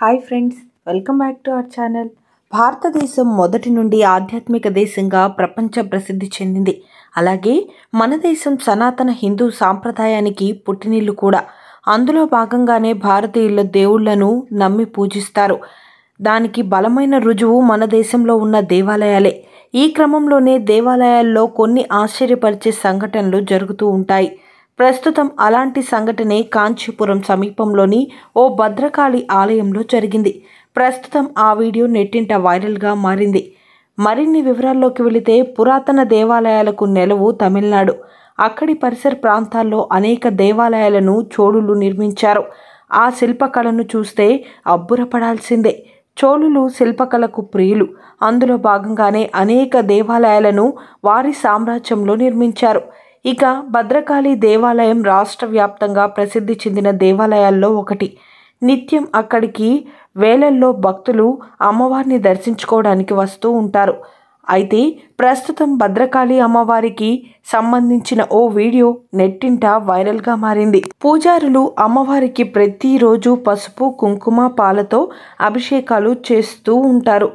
hi friends welcome back to our channel భారతదేశం మొదటి నుండి ఆధ్యాత్మిక దేశంగా ప్రపంచ ప్రసిద్ధి చెందింది అలాగే మన దేశం సనాతన హిందూ సాంప్రదాయానికి పుట్టినిల్లు కూడా అందులో భాగంగానే భారతీయుల దేవుళ్లను నమ్మి పూజిస్తారు దానికి బలమైన రుజువు మన దేశంలో ఉన్న దేవాలయాలే ఈ క్రమంలోనే దేవాలయాల్లో కొన్ని ఆశ్చర్యపరిచే సంఘటనలు జరుగుతూ ఉంటాయి ప్రస్తుతం అలాంటి సంఘటనే కాంచీపురం సమీపంలోని ఓ భద్రకాళి ఆలయంలో జరిగింది ప్రస్తుతం ఆ వీడియో నెట్టింట వైరల్గా మారింది మరిన్ని వివరాల్లోకి వెళితే పురాతన దేవాలయాలకు నెలవు తమిళనాడు అక్కడి పరిసర ప్రాంతాల్లో అనేక దేవాలయాలను చోళులు నిర్మించారు ఆ శిల్పకళను చూస్తే అబ్బురపడాల్సిందే చోళులు శిల్పకళకు ప్రియులు అందులో భాగంగానే అనేక దేవాలయాలను వారి సామ్రాజ్యంలో నిర్మించారు ఇక భద్రకాళి దేవాలయం రాష్ట్ర వ్యాప్తంగా ప్రసిద్ధి చెందిన దేవాలయాల్లో ఒకటి నిత్యం అక్కడికి వేలల్లో భక్తులు అమ్మవారిని దర్శించుకోవడానికి వస్తూ ఉంటారు అయితే ప్రస్తుతం భద్రకాళి అమ్మవారికి సంబంధించిన ఓ వీడియో నెట్టింట వైరల్గా మారింది పూజారులు అమ్మవారికి ప్రతిరోజు పసుపు కుంకుమ పాలతో అభిషేకాలు చేస్తూ ఉంటారు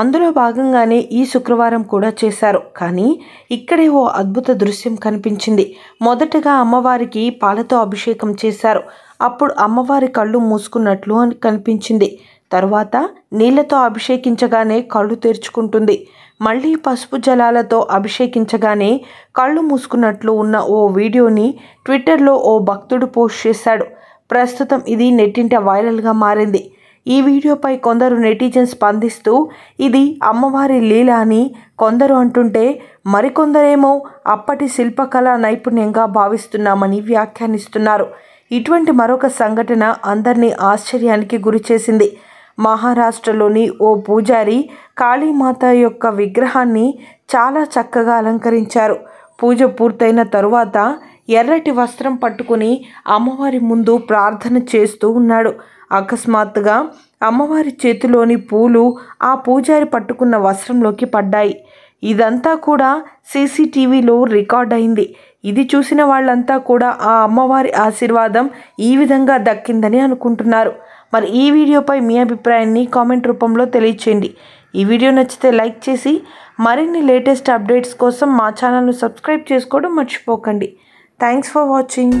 అందులో భాగంగానే ఈ శుక్రవారం కూడా చేశారు కానీ ఇక్కడే ఓ అద్భుత దృశ్యం కనిపించింది మొదటగా అమ్మవారికి పాలతో అభిషేకం చేశారు అప్పుడు అమ్మవారి కళ్ళు మూసుకున్నట్లు అని కనిపించింది తరువాత నీళ్లతో అభిషేకించగానే కళ్ళు తెరుచుకుంటుంది మళ్ళీ పసుపు జలాలతో అభిషేకించగానే కళ్ళు మూసుకున్నట్లు ఉన్న ఓ వీడియోని ట్విట్టర్లో ఓ భక్తుడు పోస్ట్ చేశాడు ప్రస్తుతం ఇది నెట్టింట వైరల్గా మారింది ఈ వీడియోపై కొందరు నెటిజన్స్ స్పందిస్తూ ఇది అమ్మవారి లీల అని కొందరు అంటుంటే మరికొందరేమో అప్పటి శిల్పకళా నైపుణ్యంగా భావిస్తున్నామని వ్యాఖ్యానిస్తున్నారు ఇటువంటి మరొక సంఘటన అందరినీ ఆశ్చర్యానికి గురిచేసింది మహారాష్ట్రలోని ఓ పూజారి కాళీమాత యొక్క విగ్రహాన్ని చాలా చక్కగా అలంకరించారు పూజ పూర్తయిన తరువాత ఎర్రటి వస్త్రం పట్టుకుని అమ్మవారి ముందు ప్రార్థన చేస్తూ ఉన్నాడు అకస్మాత్తుగా అమ్మవారి చేతిలోని పూలు ఆ పూజారి పట్టుకున్న వస్త్రంలోకి పడ్డాయి ఇదంతా కూడా సీసీటీవీలో రికార్డ్ అయింది ఇది చూసిన వాళ్ళంతా కూడా ఆ అమ్మవారి ఆశీర్వాదం ఈ విధంగా దక్కిందని అనుకుంటున్నారు మరి ఈ వీడియోపై మీ అభిప్రాయాన్ని కామెంట్ రూపంలో తెలియచేయండి ఈ వీడియో నచ్చితే లైక్ చేసి మరిన్ని లేటెస్ట్ అప్డేట్స్ కోసం మా ఛానల్ను సబ్స్క్రైబ్ చేసుకోవడం మర్చిపోకండి థ్యాంక్స్ ఫర్ వాచింగ్